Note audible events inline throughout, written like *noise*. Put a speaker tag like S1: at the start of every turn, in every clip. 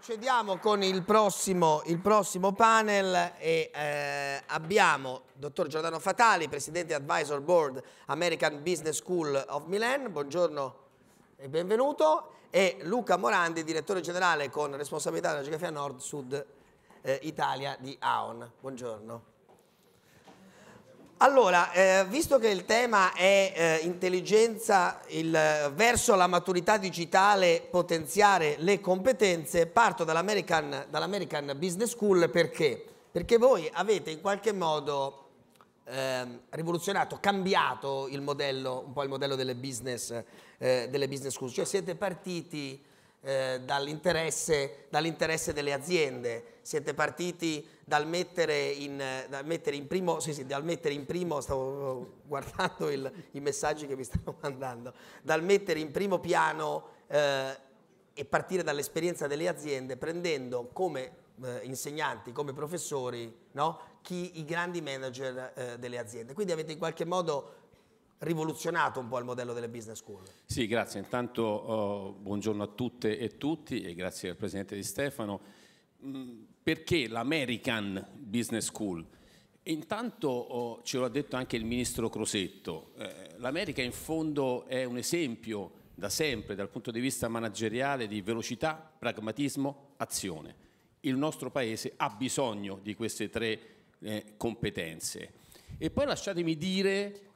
S1: Procediamo con il prossimo, il prossimo panel e eh, abbiamo il dottor Giordano Fatali, presidente advisor board American Business School of Milan, buongiorno e benvenuto, e Luca Morandi, direttore generale con responsabilità della Geografia Nord-Sud eh, Italia di AON, buongiorno. Allora, eh, visto che il tema è eh, intelligenza il, verso la maturità digitale, potenziare le competenze, parto dall'American, dall Business School perché? Perché voi avete in qualche modo eh, rivoluzionato, cambiato il modello, un po' il modello delle business, eh, delle business school, cioè siete partiti eh, dall'interesse, dall'interesse, delle aziende. Siete partiti dal mettere in, dal mettere in primo, sì, sì, dal mettere in primo, stavo *laughs* guardando il, i messaggi che mi stanno *laughs* mandando, dal mettere in primo piano eh, e partire dall'esperienza delle aziende prendendo come eh, insegnanti, come professori, no? Chi, i grandi manager eh, delle aziende. Quindi avete in qualche modo rivoluzionato un po' il modello delle business school.
S2: Sì, grazie. Intanto oh, buongiorno a tutte e tutti e grazie al Presidente Di Stefano. Mh, mm, perché l'American Business School? Intanto oh, ce l'ha detto anche il Ministro Crosetto. Eh, L'America in fondo è un esempio da sempre dal punto di vista manageriale di velocità, pragmatismo, azione. Il nostro Paese ha bisogno di queste tre eh, competenze. E poi lasciatemi dire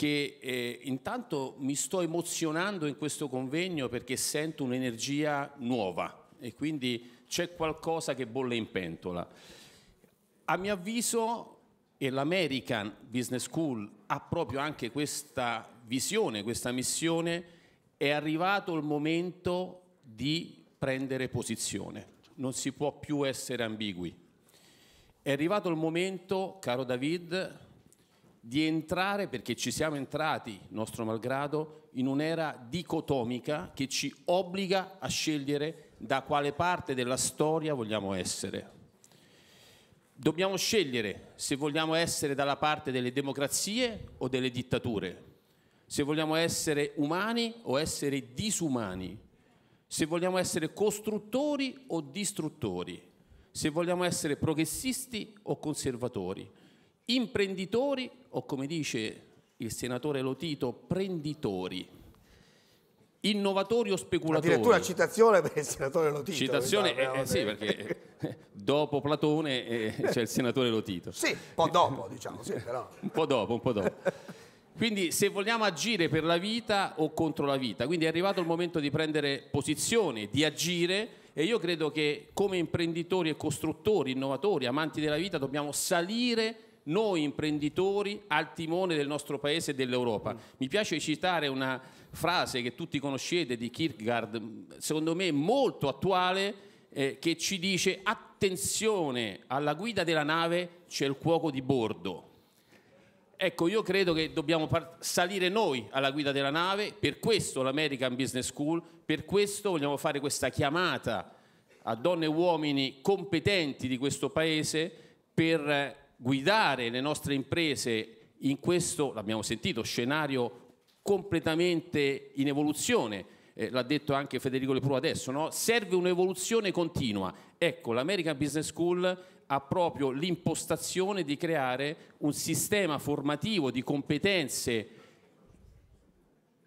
S2: che eh, intanto mi sto emozionando in questo convegno perché sento un'energia nuova e quindi c'è qualcosa che bolle in pentola. A mio avviso e l'American Business School ha proprio anche questa visione, questa missione, è arrivato il momento di prendere posizione, non si può più essere ambigui. È arrivato il momento, caro David, di entrare, perché ci siamo entrati, nostro malgrado, in un'era dicotomica che ci obbliga a scegliere da quale parte della storia vogliamo essere. Dobbiamo scegliere se vogliamo essere dalla parte delle democrazie o delle dittature, se vogliamo essere umani o essere disumani, se vogliamo essere costruttori o distruttori, se vogliamo essere progressisti o conservatori imprenditori o come dice il senatore Lotito, prenditori, innovatori o speculatori. Addirittura
S1: citazione per il senatore Lotito. Citazione, eh, eh, sì,
S2: perché eh, dopo Platone eh, c'è il senatore Lotito. Sì, un po' dopo diciamo, sì, però. un po' dopo, un po' dopo. Quindi se vogliamo agire per la vita o contro la vita, quindi è arrivato il momento di prendere posizione, di agire e io credo che come imprenditori e costruttori, innovatori, amanti della vita dobbiamo salire noi imprenditori al timone del nostro paese e dell'Europa. Mm. Mi piace citare una frase che tutti conoscete di Kierkegaard, secondo me molto attuale, eh, che ci dice attenzione alla guida della nave c'è il cuoco di bordo. Ecco, io credo che dobbiamo salire noi alla guida della nave, per questo l'American Business School, per questo vogliamo fare questa chiamata a donne e uomini competenti di questo paese per eh, guidare le nostre imprese in questo, l'abbiamo sentito, scenario completamente in evoluzione. Eh, l'ha detto anche Federico Lepru adesso, no? serve un'evoluzione continua. Ecco, l'American Business School ha proprio l'impostazione di creare un sistema formativo di competenze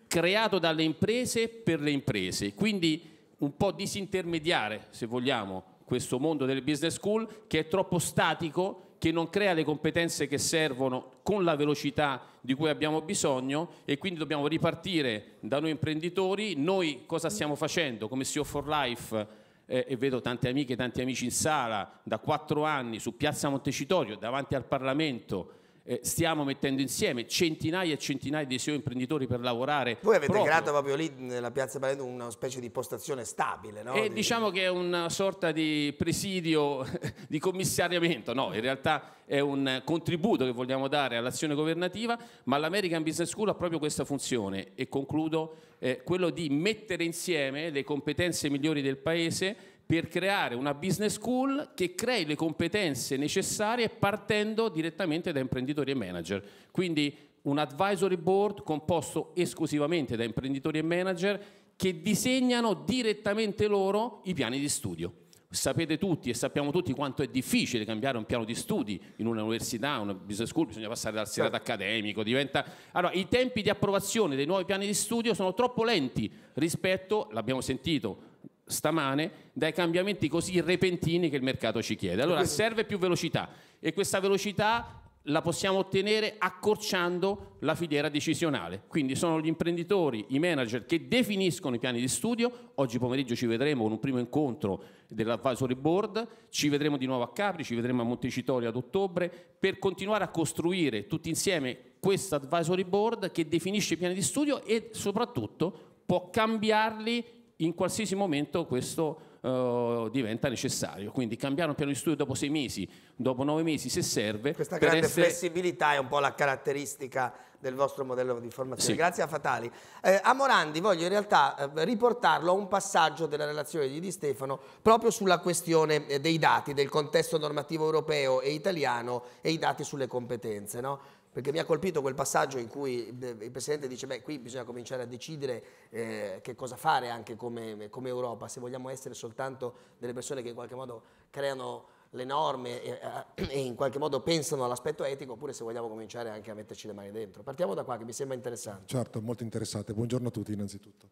S2: creato dalle imprese per le imprese, quindi un po' disintermediare, se vogliamo, questo mondo delle business school che è troppo statico che non crea le competenze che servono con la velocità di cui abbiamo bisogno e quindi dobbiamo ripartire da noi imprenditori. Noi cosa stiamo facendo come CEO for Life? Eh, e vedo tante amiche e tanti amici in sala da quattro anni su Piazza Montecitorio davanti al Parlamento eh, stiamo mettendo insieme centinaia e centinaia di SEO imprenditori per lavorare. Voi avete proprio. creato
S1: proprio lì nella Piazza Palermo una specie di postazione stabile, no? E di...
S2: diciamo che è una sorta di presidio *laughs* di commissariamento, no, in realtà è un contributo che vogliamo dare all'azione governativa, ma l'American Business School ha proprio questa funzione e concludo eh, quello di mettere insieme le competenze migliori del paese per creare una business school che crei le competenze necessarie partendo direttamente da imprenditori e manager. Quindi un advisory board composto esclusivamente da imprenditori e manager che disegnano direttamente loro i piani di studio. Sapete tutti e sappiamo tutti quanto è difficile cambiare un piano di studi in un'università, una business school, bisogna passare dal serato certo. accademico, diventa... Allora, i tempi di approvazione dei nuovi piani di studio sono troppo lenti rispetto, l'abbiamo sentito stamane dai cambiamenti così repentini che il mercato ci chiede. Allora serve più velocità e questa velocità la possiamo ottenere accorciando la filiera decisionale. Quindi sono gli imprenditori, i manager che definiscono i piani di studio. Oggi pomeriggio ci vedremo con un primo incontro dell'advisory board, ci vedremo di nuovo a Capri, ci vedremo a Montecitorio ad ottobre per continuare a costruire tutti insieme questo advisory board che definisce i piani di studio e soprattutto può cambiarli in qualsiasi momento questo Uh, diventa necessario. Quindi cambiare un piano di studio dopo sei mesi, dopo nove mesi se serve. Questa grande essere...
S1: flessibilità è un po' la caratteristica del vostro modello di formazione. Sì. Grazie a Fatali. Eh, a Morandi voglio in realtà eh, riportarlo a un passaggio della relazione di Di Stefano proprio sulla questione eh, dei dati, del contesto normativo europeo e italiano e i dati sulle competenze. No? perché mi ha colpito quel passaggio in cui eh, il Presidente dice beh qui bisogna cominciare a decidere eh, che cosa fare anche come, come, Europa, se vogliamo essere soltanto delle persone che in qualche modo creano le norme e, eh, e in qualche modo pensano all'aspetto etico oppure se vogliamo cominciare anche a metterci le mani dentro. Partiamo da qua che mi sembra interessante.
S3: Certo, molto interessante. Buongiorno a tutti innanzitutto.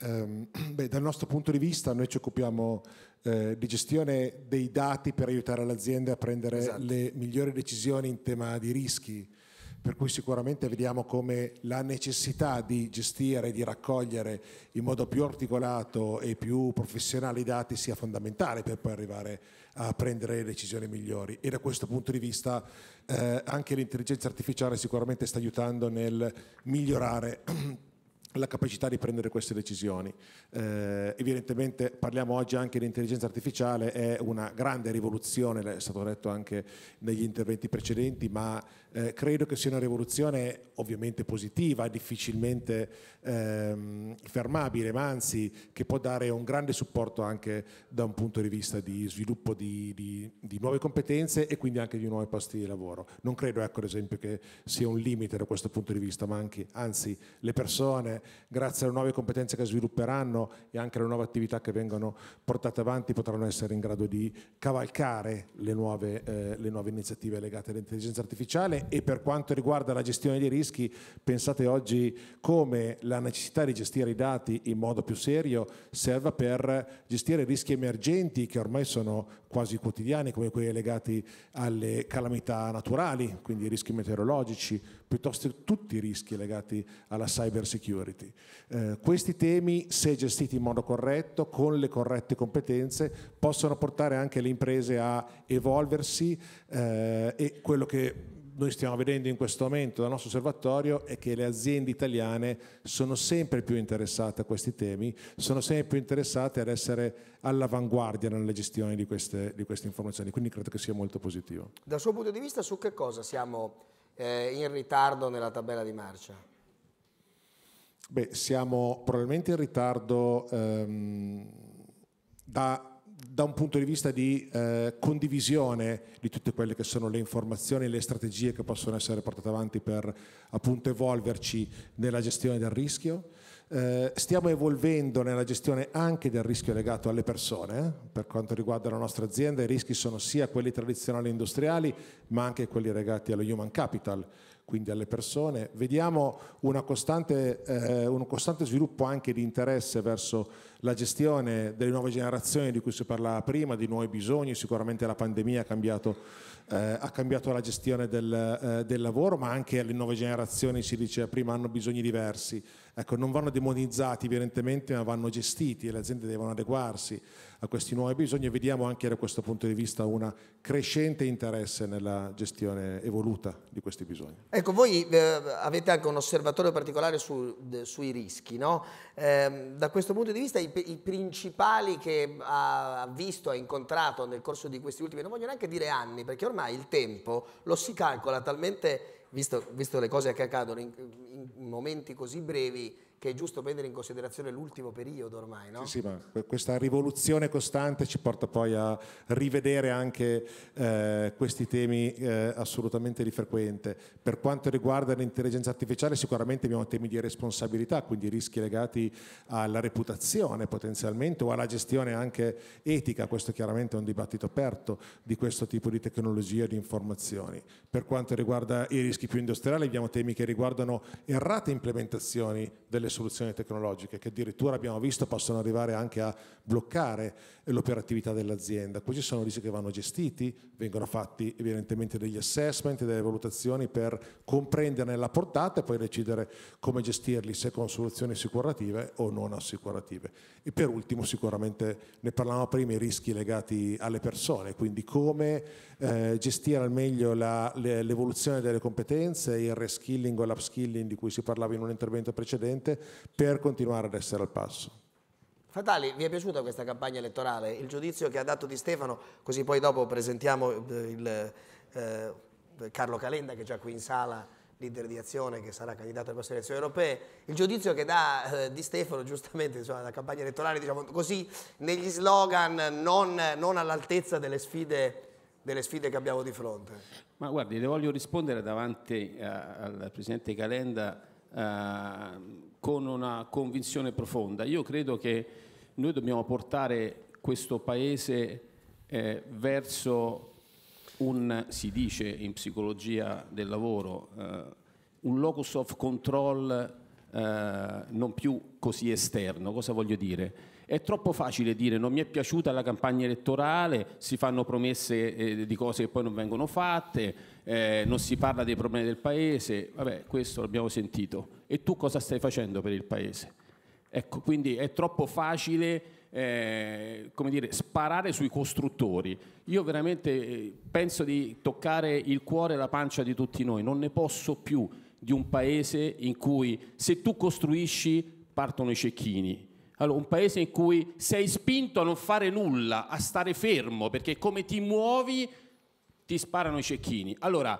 S3: Um, beh, dal nostro punto di vista noi ci occupiamo eh, di gestione dei dati per aiutare le aziende a prendere esatto. le migliori decisioni in tema di rischi per cui sicuramente vediamo come la necessità di gestire, di raccogliere in modo più articolato e più professionale i dati sia fondamentale per poi arrivare a prendere decisioni migliori e da questo punto di vista eh, anche l'intelligenza artificiale sicuramente sta aiutando nel migliorare la capacità di prendere queste decisioni. Eh, evidentemente parliamo oggi anche di intelligenza artificiale, è una grande rivoluzione, è stato detto anche negli interventi precedenti, ma eh, credo che sia una rivoluzione ovviamente positiva, difficilmente ehm, fermabile, ma anzi che può dare un grande supporto anche da un punto di vista di sviluppo di, di, di nuove competenze e quindi anche di nuovi posti di lavoro. Non credo, ecco, ad esempio, che sia un limite da questo punto di vista, ma anche, anzi le persone grazie alle nuove competenze che svilupperanno e anche alle nuove attività che vengono portate avanti potranno essere in grado di cavalcare le nuove, eh, le nuove iniziative legate all'intelligenza artificiale e per quanto riguarda la gestione dei rischi pensate oggi come la necessità di gestire i dati in modo più serio serva per gestire rischi emergenti che ormai sono quasi quotidiani come quelli legati alle calamità naturali, quindi rischi meteorologici, piuttosto che tutti i rischi legati alla cyber security security. Eh, questi temi, se gestiti in modo corretto, con le corrette competenze, possono portare anche le imprese a evolversi eh, e quello che noi stiamo vedendo in questo momento dal nostro osservatorio è che le aziende italiane sono sempre più interessate a questi temi, sono sempre più interessate ad essere all'avanguardia nella gestione di queste, di queste informazioni, quindi credo che sia molto positivo.
S1: Dal suo punto di vista su che cosa siamo eh, in ritardo nella tabella di marcia?
S3: Beh, siamo probabilmente in ritardo ehm, da, da, un punto di vista di eh, condivisione di tutte quelle che sono le informazioni e le strategie che possono essere portate avanti per appunto evolverci nella gestione del rischio. Eh, stiamo evolvendo nella gestione anche del rischio legato alle persone, eh, per quanto riguarda la nostra azienda i rischi sono sia quelli tradizionali industriali ma anche quelli legati allo human capital quindi alle persone. Vediamo costante, eh, un costante sviluppo anche di interesse verso la gestione delle nuove generazioni di cui si parlava prima, di nuovi bisogni, sicuramente la pandemia ha cambiato, eh, ha cambiato la gestione del, eh, del, lavoro, ma anche le nuove generazioni, si diceva prima, hanno bisogni diversi. Ecco, non vanno demonizzati evidentemente, ma vanno gestiti e le aziende devono adeguarsi a questi nuovi bisogni e vediamo anche da questo punto di vista un crescente interesse nella gestione evoluta di questi bisogni.
S1: Ecco, voi eh, avete anche un osservatorio particolare su, de, sui rischi, no? Ehm, da questo punto di vista i i, i, principali che ha visto, ha incontrato nel corso di questi ultimi, non voglio neanche dire anni, perché ormai il tempo lo si calcola talmente, visto, visto le cose che accadono in, in momenti così brevi, che è giusto prendere in considerazione l'ultimo periodo ormai, no? Sì, sì,
S3: ma questa rivoluzione costante ci porta poi a rivedere anche eh, questi temi eh, assolutamente di frequente. Per quanto riguarda l'intelligenza artificiale, sicuramente abbiamo temi di responsabilità, quindi rischi legati alla reputazione potenzialmente o alla gestione anche etica, questo chiaramente è un dibattito aperto di questo tipo di tecnologie e di informazioni. Per quanto riguarda i rischi più industriali, abbiamo temi che riguardano errate implementazioni delle delle soluzioni tecnologiche che addirittura abbiamo visto possono arrivare anche a bloccare l'operatività dell'azienda. Qui ci sono rischi che vanno gestiti, vengono fatti evidentemente degli assessment, delle valutazioni per comprenderne la portata e poi decidere come gestirli, se con soluzioni assicurative o non assicurative. E per ultimo sicuramente ne parlavamo prima i rischi legati alle persone, quindi come eh, gestire al meglio l'evoluzione delle competenze, il reskilling o l'upskilling di cui si parlava in un intervento precedente per continuare ad essere al passo.
S1: Fatali, vi è piaciuta questa campagna elettorale? Il giudizio che ha dato Di Stefano, così poi dopo presentiamo eh, il, eh, eh, Carlo Calenda che è già qui in sala leader di azione che sarà candidato alle prossime elezioni europee, il giudizio che dà eh, Di Stefano giustamente insomma, alla campagna elettorale, diciamo così, negli slogan non, non all'altezza delle sfide, delle sfide, che abbiamo di fronte.
S2: Ma guardi, le voglio rispondere davanti a, eh, al Presidente Calenda Ehm, con una convinzione profonda. Io credo che noi dobbiamo portare questo Paese eh, verso un, si dice in psicologia del lavoro, eh, un locus of control eh, non più così esterno. Cosa voglio dire? È troppo facile dire non mi è piaciuta la campagna elettorale, si fanno promesse eh, di cose che poi non vengono fatte, eh, non si parla dei problemi del paese, vabbè questo l'abbiamo sentito, e tu cosa stai facendo per il paese? Ecco, quindi è troppo facile eh, come dire, sparare sui costruttori. Io veramente eh, penso di toccare il cuore e la pancia di tutti noi, non ne posso più di un paese in cui se tu costruisci partono i cecchini. Allora, un paese in cui sei spinto a non fare nulla, a stare fermo, perché come ti muovi ti sparano i cecchini. Allora,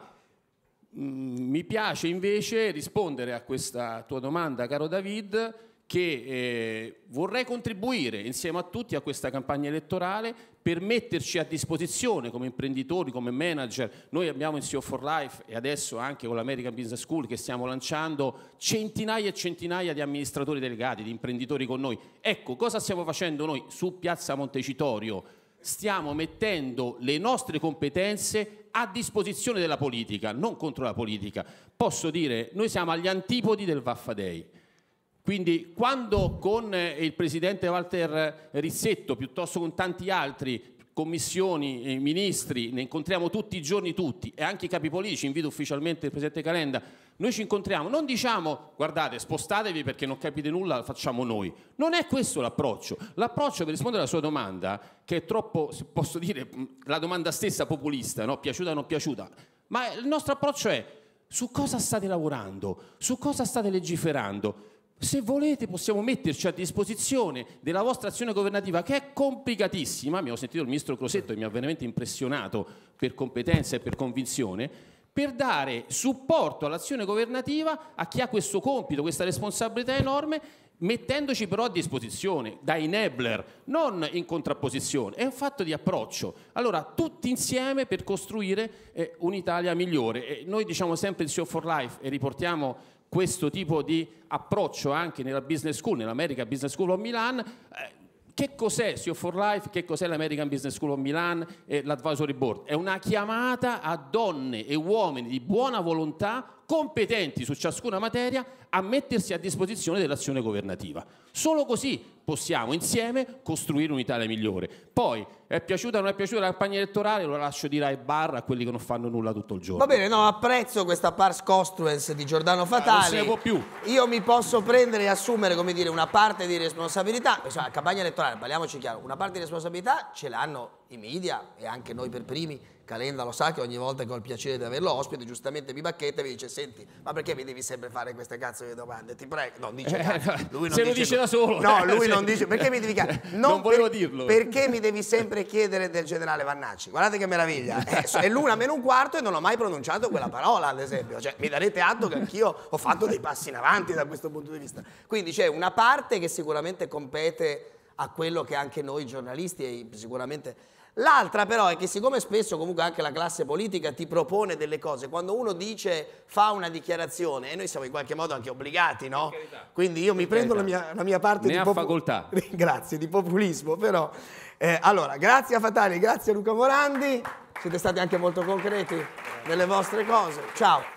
S2: mh, mm, mi piace invece rispondere a questa tua domanda, caro David, che eh, vorrei contribuire insieme a tutti a questa campagna elettorale per metterci a disposizione come imprenditori, come manager. Noi abbiamo in CEO for Life e adesso anche con l'American Business School che stiamo lanciando centinaia e centinaia di amministratori delegati, di imprenditori con noi. Ecco, cosa stiamo facendo noi su Piazza Montecitorio? stiamo mettendo le nostre competenze a disposizione della politica, non contro la politica. Posso dire, noi siamo agli antipodi del Vaffadei. Quindi quando con eh, il presidente Walter Rizzetto, piuttosto con tanti altri, commissioni, eh, ministri, ne incontriamo tutti i giorni tutti, e anche i capi politici, invito ufficialmente il presidente Calenda, noi ci incontriamo, non diciamo guardate spostatevi perché non capite nulla, facciamo noi. Non è questo l'approccio. L'approccio per rispondere alla sua domanda, che è troppo, posso dire, mm, la domanda stessa populista, no? piaciuta o non piaciuta, ma il nostro approccio è su cosa state lavorando, su cosa state legiferando. Se volete possiamo metterci a disposizione della vostra azione governativa che è complicatissima, mi ho sentito il ministro Crosetto e mi ha veramente impressionato per competenza e per convinzione, per dare supporto all'azione governativa a chi ha questo compito, questa responsabilità enorme mettendoci però a disposizione da enabler, non in contrapposizione, è un fatto di approccio. Allora, tutti insieme per costruire eh, un'Italia migliore. E noi diciamo sempre il CEO for Life e riportiamo questo tipo di approccio anche nella business school, nell'America Business School of Milan, eh, che cos'è Sea for Life? Che cos'è l'American Business School of Milan e l'Advisory Board? È una chiamata a donne e uomini di buona volontà competenti su ciascuna materia a mettersi a disposizione dell'azione governativa. Solo così possiamo insieme costruire un'Italia migliore. Poi è piaciuta o non è piaciuta la campagna elettorale, lo lascio dire ai bar a quelli che non fanno nulla tutto il giorno.
S1: Va bene, no, apprezzo questa pars costruence di Giordano Fatale. Ah, non se ne può più. Io mi posso prendere e assumere, come dire, una parte di responsabilità, insomma, la campagna elettorale, parliamoci chiaro, una parte di responsabilità ce l'hanno i media e anche noi per primi Calenda lo sa che ogni volta che ho il piacere di averlo ospite, giustamente mi bacchetta e mi dice: Senti, ma perché mi devi sempre fare queste cazzo di domande? Ti prego. Eh, no, dice Lui non Se dice, lo dice da solo. No, eh, lui non dice perché mi devi chiedere. *laughs* Non, non volevo per, dirlo. Perché mi devi sempre chiedere del generale Vannacci? Guardate che meraviglia. *laughs* Eh, è l'una meno un quarto e non ho mai pronunciato quella parola, ad esempio. Cioè, mi darete atto che anch'io ho fatto dei passi in avanti da questo punto di vista. Quindi c'è una parte che sicuramente compete a quello che anche noi giornalisti e sicuramente L'altra però è che siccome spesso comunque anche la classe politica ti propone delle cose, quando uno dice fa una dichiarazione e noi siamo in qualche modo anche obbligati, no? Quindi io mi prendo la mia, la mia parte ne di, facoltà. *laughs* grazie, di populismo, però eh, allora grazie a Fatali, grazie a Luca Morandi, siete stati anche molto concreti nelle vostre cose. Ciao.